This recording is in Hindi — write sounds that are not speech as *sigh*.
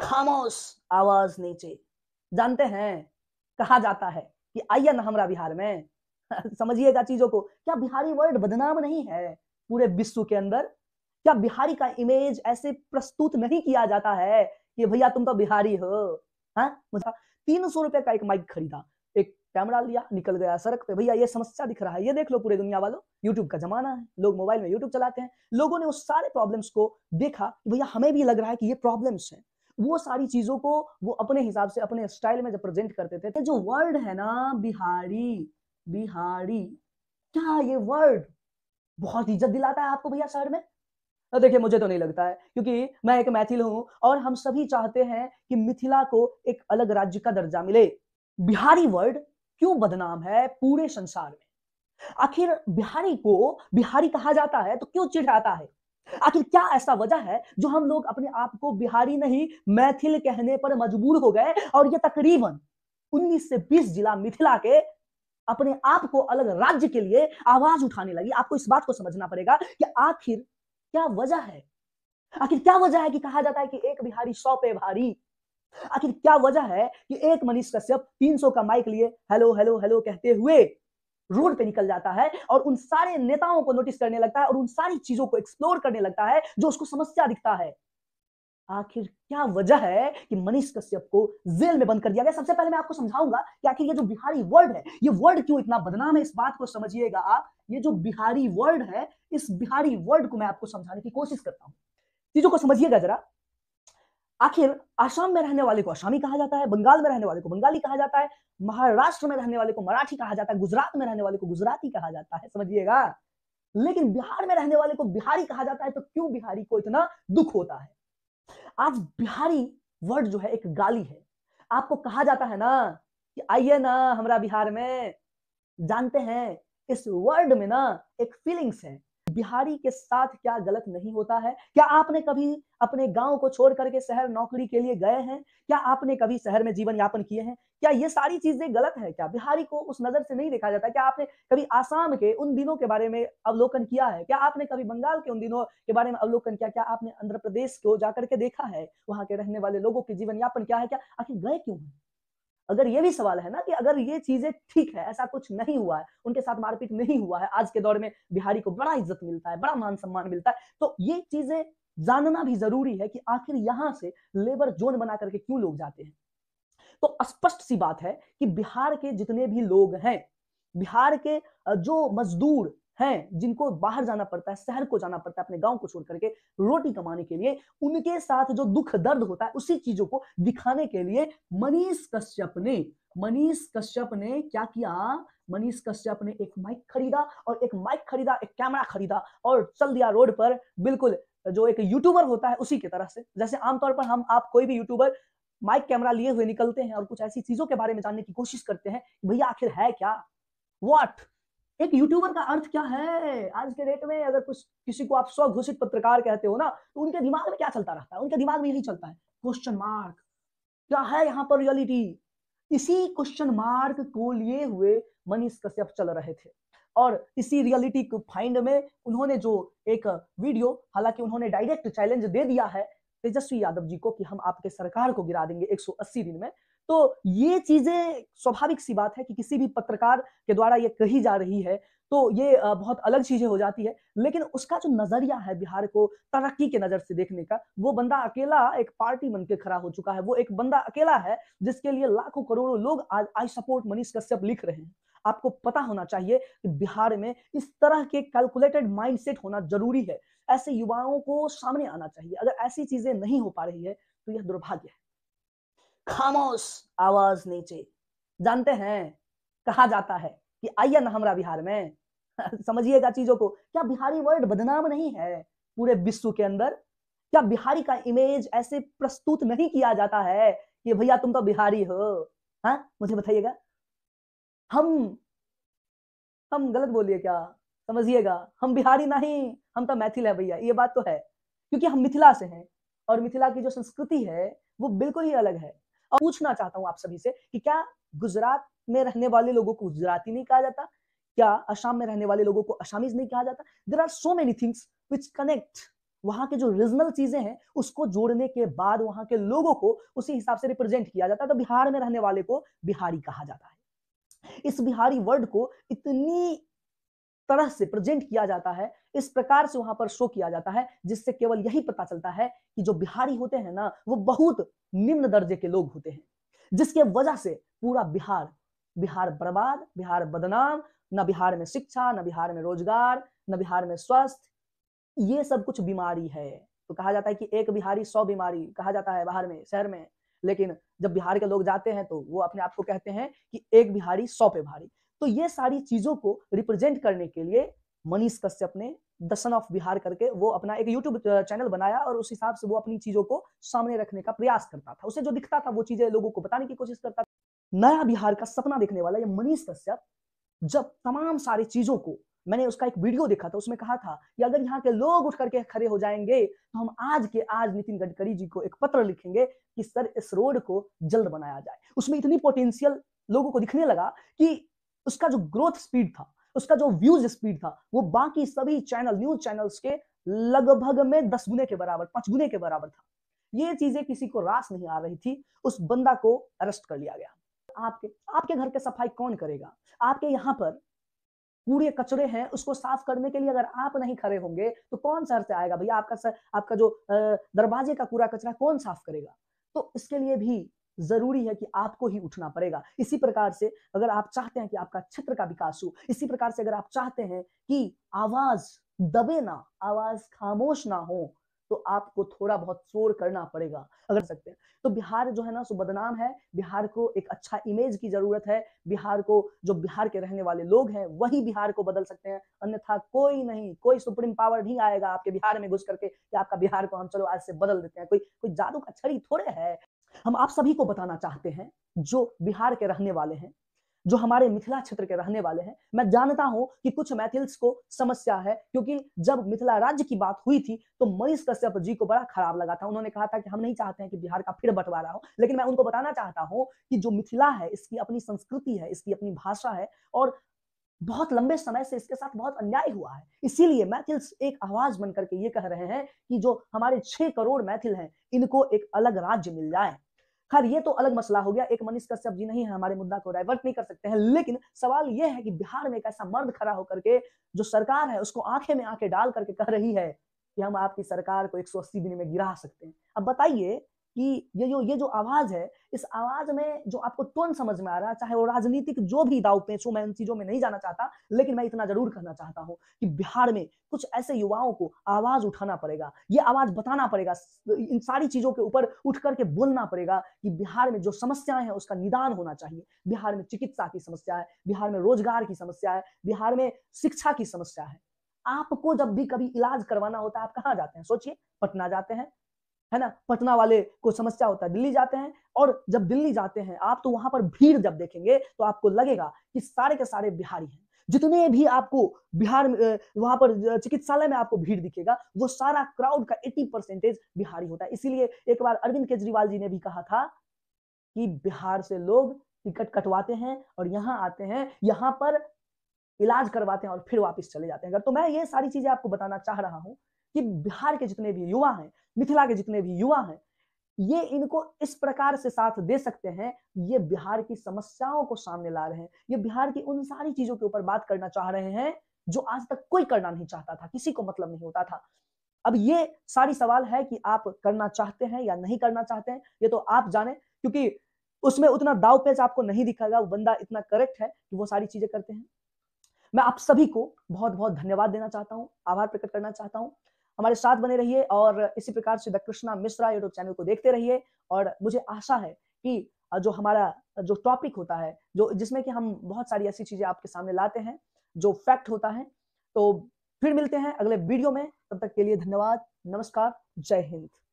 खामोश आवाज नीचे जानते हैं कहा जाता है कि आइए ना हमारा बिहार में *laughs* समझिएगा चीजों को क्या बिहारी वर्ड बदनाम नहीं है पूरे विश्व के अंदर क्या बिहारी का इमेज ऐसे प्रस्तुत नहीं किया जाता है कि भैया तुम तो बिहारी हो हाँ? तीन सौ रुपए का एक माइक खरीदा एक कैमरा लिया निकल गया सड़क पे भैया ये समस्या दिख रहा है ये देख लो पूरे दुनिया वालों यूट्यूब का जमाना है लोग मोबाइल में यूट्यूब चलाते हैं लोगों ने उस सारे प्रॉब्लम्स को देखा भैया हमें भी लग रहा है कि ये प्रॉब्लम्स हैं वो सारी चीजों को वो अपने हिसाब से अपने स्टाइल में जब प्रेजेंट करते थे तो जो वर्ड है ना बिहारी बिहारी क्या ये वर्ड बहुत इज्जत दिलाता है आपको भैया शहर में देखिए मुझे तो नहीं लगता है क्योंकि मैं एक मैथिल हूं और हम सभी चाहते हैं कि मिथिला को एक अलग राज्य का दर्जा मिले बिहारी वर्ड क्यों बदनाम है पूरे संसार में आखिर बिहारी को बिहारी कहा जाता है तो क्यों चिढ़ाता है आखिर क्या ऐसा वजह है जो हम लोग अपने आप को बिहारी नहीं मैथिल कहने पर मजबूर हो गए और ये तकरीबन 19 से 20 जिला मिथिला के अपने आप को अलग राज्य के लिए आवाज उठाने लगी आपको इस बात को समझना पड़ेगा कि आखिर क्या वजह है आखिर क्या वजह है कि कहा जाता है कि एक बिहारी सौ पे भारी आखिर क्या वजह है कि एक मनीष कश्यप 300 का माइक लिए हेलो हेलो हेलो कहते हुए रोड पे निकल जाता है और उन सारे नेताओं को नोटिस करने लगता है और उन सारी चीजों को एक्सप्लोर करने लगता है जो उसको समस्या दिखता है आखिर क्या वजह है कि मनीष कश्यप को जेल में बंद कर दिया गया सबसे पहले मैं आपको समझाऊंगा कि आखिर ये जो बिहारी वर्ल्ड है ये वर्ल्ड क्यों इतना बदनाम है इस बात को समझिएगा आप ये जो बिहारी वर्ल्ड है इस बिहारी वर्ल्ड को मैं आपको समझाने की कोशिश करता हूँ चीजों को समझिएगा जरा आखिर आसाम में रहने वाले को आसामी कहा जाता है बंगाल में रहने वाले को बंगाली कहा जाता है महाराष्ट्र में रहने वाले को मराठी कहा जाता है गुजरात में रहने वाले को गुजराती कहा जाता है समझिएगा लेकिन बिहार में रहने वाले को बिहारी कहा जाता है तो क्यों बिहारी को इतना दुख होता है आज बिहारी वर्ड जो है एक गाली है आपको कहा जाता है ना कि आइए ना हमारा बिहार में जानते हैं इस वर्ड में ना एक फीलिंग्स है बिहारी के साथ क्या गलत नहीं होता है क्या आपने कभी अपने गांव को छोड़ करके शहर नौकरी के लिए गए हैं क्या आपने कभी शहर में जीवन यापन किए हैं क्या ये सारी चीजें गलत है क्या बिहारी को उस नजर से नहीं देखा जाता क्या आपने कभी आसाम के उन दिनों के बारे में अवलोकन किया है क्या आपने कभी बंगाल के उन दिनों के बारे में अवलोकन किया क्या आपने आंध्र प्रदेश को जाकर के देखा है वहां के रहने वाले लोगों के जीवन यापन क्या है क्या आखिर गए क्यों है अगर ये भी सवाल है ना कि अगर ये चीजें ठीक है ऐसा कुछ नहीं हुआ है उनके साथ मारपीट नहीं हुआ है आज के दौर में बिहारी को बड़ा इज्जत मिलता है बड़ा मान सम्मान मिलता है तो ये चीजें जानना भी जरूरी है कि आखिर यहाँ से लेबर जोन बना करके क्यों लोग जाते हैं तो स्पष्ट सी बात है कि बिहार के जितने भी लोग हैं बिहार के जो मजदूर हैं जिनको बाहर जाना पड़ता है शहर को जाना पड़ता है अपने गांव को छोड़ करके रोटी कमाने के लिए उनके साथ जो दुख दर्द होता है उसी चीजों को दिखाने के लिए मनीष कश्यप ने मनीष कश्यप ने क्या किया मनीष कश्यप ने एक माइक खरीदा और एक माइक खरीदा एक कैमरा खरीदा और चल दिया रोड पर बिल्कुल जो एक यूट्यूबर होता है उसी की तरह से जैसे आमतौर पर हम आप कोई भी यूट्यूबर माइक कैमरा लिए हुए निकलते हैं और कुछ ऐसी चीजों के बारे में जानने की कोशिश करते हैं भैया आखिर है क्या वॉट एक यूट्यूबर का अर्थ क्या है आज के डेट में अगर कुछ किसी को आप स्वघोषित पत्रकार कहते हो ना तो उनके दिमाग में क्या चलता रहता है उनके दिमाग में यही चलता है क्वेश्चन मार्क क्या है यहाँ पर रियलिटी इसी क्वेश्चन मार्क को लिए हुए मनीष कश्यप चल रहे थे और इसी रियलिटी को फाइंड में उन्होंने जो एक वीडियो हालांकि उन्होंने डायरेक्ट चैलेंज दे दिया है तेजस्वी यादव जी को कि हम आपके सरकार को गिरा देंगे 180 दिन में तो ये चीजें स्वाभाविक सी बात है कि किसी भी पत्रकार के द्वारा ये कही जा रही है तो ये बहुत अलग चीजें हो जाती है लेकिन उसका जो नजरिया है बिहार को तरक्की के नजर से देखने का वो बंदा अकेला एक पार्टी बन के खड़ा हो चुका है वो एक बंदा अकेला है जिसके लिए लाखों करोड़ों लोग आज आई सपोर्ट मनीष कश्यप लिख रहे हैं आपको पता होना चाहिए कि बिहार में इस तरह के कैलकुलेटेड माइंडसेट होना जरूरी है ऐसे युवाओं को सामने आना चाहिए अगर ऐसी चीजें नहीं हो पा रही है तो यह दुर्भाग्य है खामोश आवाज नीचे जानते हैं कहा जाता है कि आइए ना हमारा बिहार में *laughs* समझिएगा चीजों को क्या बिहारी वर्ड बदनाम नहीं है पूरे विश्व के अंदर क्या बिहारी का इमेज ऐसे प्रस्तुत नहीं किया जाता है कि भैया तुम तो बिहारी हो हाँ मुझे बताइएगा हम हम गलत बोलिए क्या समझिएगा हम बिहारी नहीं हम तो मैथिल है भैया ये बात तो है क्योंकि हम मिथिला से हैं और मिथिला की जो संस्कृति है वो बिल्कुल ही अलग है और पूछना चाहता हूं आप सभी से कि क्या गुजरात में रहने वाले लोगों को गुजराती नहीं कहा जाता क्या असम में रहने वाले लोगों को असामीज नहीं कहा जाता there are so many things which connect वहां के जो रीजनल चीजें हैं उसको जोड़ने के बाद वहां के लोगों को उसी हिसाब से रिप्रेजेंट किया जाता है तो बिहार में रहने वाले को बिहारी कहा जाता है इस बिहारी वर्ड को इतनी तरह से प्रेजेंट किया जाता है इस प्रकार से वहां पर शो किया जाता है जिससे केवल यही पता चलता है कि जो बिहारी होते हैं ना वो बहुत निम्न दर्जे के लोग होते हैं जिसके वजह से पूरा बिहार बिहार बर्बाद बिहार बदनाम न बिहार में शिक्षा न बिहार में रोजगार न बिहार में स्वास्थ्य ये सब कुछ बीमारी है तो कहा जाता है कि एक बिहारी सौ बीमारी कहा जाता है बाहर में शहर में लेकिन जब बिहार के लोग जाते हैं तो वो अपने आप को कहते हैं कि एक बिहारी सौ पे भारी तो ये सारी चीजों को रिप्रेजेंट करने के लिए मनीष कश्यप ने दर्शन ऑफ बिहार करके वो अपना एक यूट्यूब चैनल बनाया और उस हिसाब से वो अपनी चीजों को सामने रखने का प्रयास करता था उसे जो दिखता था वो चीजें लोगों को बताने की कोशिश करता था नया बिहार का सपना देखने वाला ये मनीष कश्यप जब तमाम सारी चीजों को मैंने उसका एक वीडियो देखा था उसमें कहा था कि अगर यहाँ के लोग उठ करके खड़े हो जाएंगे तो हम आज के आज नितिन गडकरी जी को एक पत्र लिखेंगे कि सर इस रोड को जल्द बनाया जाए उसमें इतनी पोटेंशियल लोगों को दिखने लगा कि उसका जो ग्रोथ स्पीड था उसका जो व्यूज स्पीड था वो बाकी सभी चैनल न्यूज चैनल्स के लगभग में दस गुने के बराबर पांच गुने के बराबर था ये चीजें किसी को रास नहीं आ रही थी उस बंदा को अरेस्ट कर लिया गया आपके आपके घर के सफाई कौन करेगा आपके यहाँ पर कूड़े कचरे हैं उसको साफ करने के लिए अगर आप नहीं खड़े होंगे तो कौन सर से आएगा भैया आपका सर आपका जो दरवाजे का कूड़ा कचरा कौन साफ करेगा तो इसके लिए भी जरूरी है कि आपको ही उठना पड़ेगा इसी प्रकार से अगर आप चाहते हैं कि आपका क्षेत्र का विकास हो इसी प्रकार से अगर आप चाहते हैं कि आवाज दबे ना आवाज खामोश ना हो तो आपको थोड़ा बहुत शोर करना पड़ेगा अगर सकते हैं तो बिहार जो है ना सो बदनाम है बिहार को एक अच्छा इमेज की जरूरत है बिहार को जो बिहार के रहने वाले लोग हैं वही बिहार को बदल सकते हैं अन्यथा कोई नहीं कोई सुप्रीम पावर नहीं आएगा आपके बिहार में घुस करके कि आपका बिहार को हम चलो आज से बदल देते हैं कोई कोई जादू का छड़ी थोड़े है हम आप सभी को बताना चाहते हैं जो बिहार के रहने वाले हैं जो हमारे मिथिला क्षेत्र के रहने वाले हैं मैं जानता हूं कि कुछ मैथिल्स को समस्या है क्योंकि जब मिथिला राज्य की बात हुई थी तो मनीष कश्यप जी को बड़ा खराब लगा था उन्होंने कहा था कि हम नहीं चाहते हैं कि बिहार का फिर बंटवारा हो लेकिन मैं उनको बताना चाहता हूं कि जो मिथिला है इसकी अपनी संस्कृति है इसकी अपनी भाषा है और बहुत लंबे समय से इसके साथ बहुत अन्याय हुआ है इसीलिए मैथिल्स एक आवाज बनकर के ये कह रहे हैं कि जो हमारे छह करोड़ मैथिल हैं इनको एक अलग राज्य मिल जाए खैर ये तो अलग मसला हो गया एक मनीष कश्यप जी नहीं है हमारे मुद्दा को डाइवर्ट नहीं कर सकते हैं लेकिन सवाल यह है कि बिहार में एक ऐसा मर्द खड़ा होकर के जो सरकार है उसको आंखें में आंखें डाल करके कह रही है कि हम आपकी सरकार को 180 दिन में गिरा सकते हैं अब बताइए कि ये जो ये जो आवाज है इस आवाज में जो आपको टोन समझ में आ रहा है चाहे वो राजनीतिक जो भी दाव हो मैं उन चीजों में नहीं जाना चाहता लेकिन मैं इतना जरूर कहना चाहता हूँ कि बिहार में कुछ ऐसे युवाओं को आवाज उठाना पड़ेगा ये आवाज बताना पड़ेगा इन सारी चीजों के ऊपर उठ करके बोलना पड़ेगा कि बिहार में जो समस्याएं हैं उसका निदान होना चाहिए बिहार में चिकित्सा की समस्या है बिहार में रोजगार की समस्या है बिहार में शिक्षा की समस्या है आपको जब भी कभी इलाज करवाना होता है आप कहाँ जाते हैं सोचिए पटना जाते हैं है ना पटना वाले को समस्या होता है दिल्ली जाते हैं और जब दिल्ली जाते हैं आप तो वहां पर भीड़ जब देखेंगे तो आपको लगेगा कि सारे के सारे बिहारी हैं जितने भी आपको बिहार वहां पर चिकित्सालय में आपको भीड़ दिखेगा वो सारा क्राउड का 80 परसेंटेज बिहारी होता है इसीलिए एक बार अरविंद केजरीवाल जी ने भी कहा था कि बिहार से लोग टिकट कटवाते हैं और यहाँ आते हैं यहाँ पर इलाज करवाते हैं और फिर वापस चले जाते हैं अगर तो मैं ये सारी चीजें आपको बताना चाह रहा हूँ कि बिहार के जितने भी युवा हैं मिथिला के जितने भी युवा हैं ये इनको इस प्रकार से साथ दे सकते हैं ये बिहार की समस्याओं को सामने ला रहे हैं ये बिहार की उन सारी चीजों के ऊपर बात करना चाह रहे हैं जो आज तक कोई करना नहीं चाहता था किसी को मतलब नहीं होता था अब ये सारी सवाल है कि आप करना चाहते हैं या नहीं करना चाहते हैं ये तो आप जाने क्योंकि उसमें उतना दाव पेच आपको नहीं दिखाएगा वो बंदा इतना करेक्ट है कि वो सारी चीजें करते हैं मैं आप सभी को बहुत बहुत धन्यवाद देना चाहता हूँ आभार प्रकट करना चाहता हूँ हमारे साथ बने रहिए और इसी प्रकार से the Krishna Mishra YouTube channel को देखते रहिए और मुझे आशा है कि जो हमारा जो टॉपिक होता है जो जिसमें कि हम बहुत सारी ऐसी चीजें आपके सामने लाते हैं जो फैक्ट होता है तो फिर मिलते हैं अगले वीडियो में तब तक के लिए धन्यवाद नमस्कार जय हिंद